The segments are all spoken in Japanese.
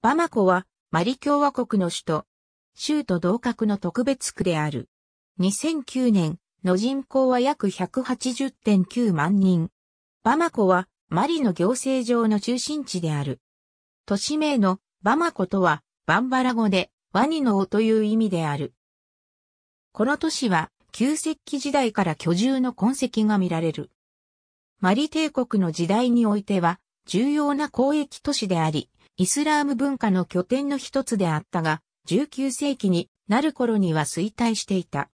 バマコは、マリ共和国の首都、州都同格の特別区である。2009年の人口は約180.9万人。バマコは、マリの行政上の中心地である。都市名のバマコとは、バンバラ語で、ワニの王という意味である。この都市は、旧石器時代から居住の痕跡が見られる。マリ帝国の時代においては、重要な交易都市であり、イスラーム文化の拠点の一つであったが、19世紀になる頃には衰退していた。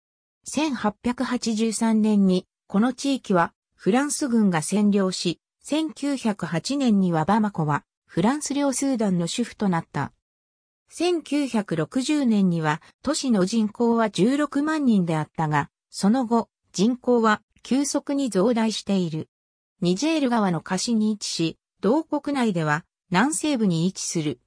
1883年にこの地域はフランス軍が占領し、1908年にはバマコはフランス領スーダンの主婦となった。1960年には都市の人口は16万人であったが、その後人口は急速に増大している。ニジェール川の河岸に位置し、同国内では南西部に位置する。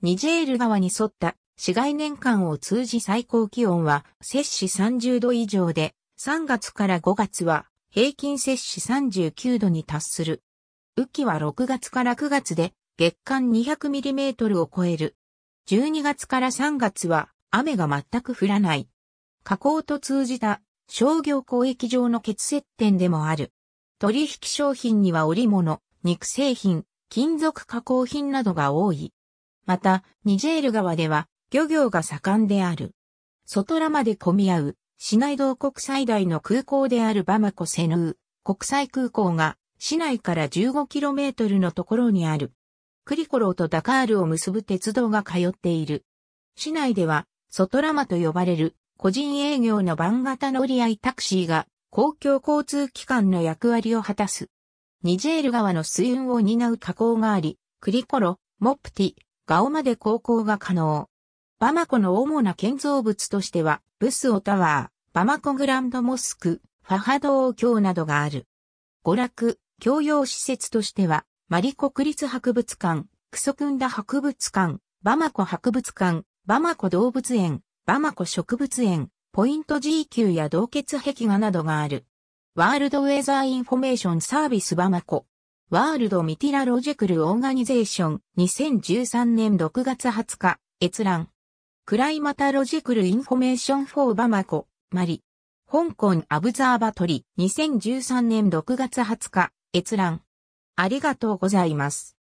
ニジェール川に沿った市街年間を通じ最高気温は摂氏30度以上で、3月から5月は平均摂氏39度に達する。雨季は6月から9月で月間 200mm を超える。12月から3月は雨が全く降らない。河口と通じた商業交易上の欠節点でもある。取引商品には織物、肉製品、金属加工品などが多い。また、ニジェール川では漁業が盛んである。外ラまで混み合う、市内同国最大の空港であるバマコセヌー国際空港が市内から 15km のところにある。クリコローとダカールを結ぶ鉄道が通っている。市内では、外ラマと呼ばれる個人営業の番型乗り合いタクシーが公共交通機関の役割を果たす。ニジェール川の水運を担う河口があり、クリコロ、モプティ、ガオまで航行が可能。バマコの主な建造物としては、ブスオタワー、バマコグランドモスク、ファハド王教などがある。娯楽、教養施設としては、マリ国立博物館、クソクンダ博物館、バマコ博物館、バマコ動物園、バマコ植物園、ポイント G 級や洞穴壁画などがある。ワールドウェザーインフォメーションサービスバマコ。ワールドミティラロジクルオーガニゼーション2013年6月20日閲覧。クライマタロジクルインフォメーションフォーバマコ、マリ。香港アブザーバトリ2013年6月20日閲覧。ありがとうございます。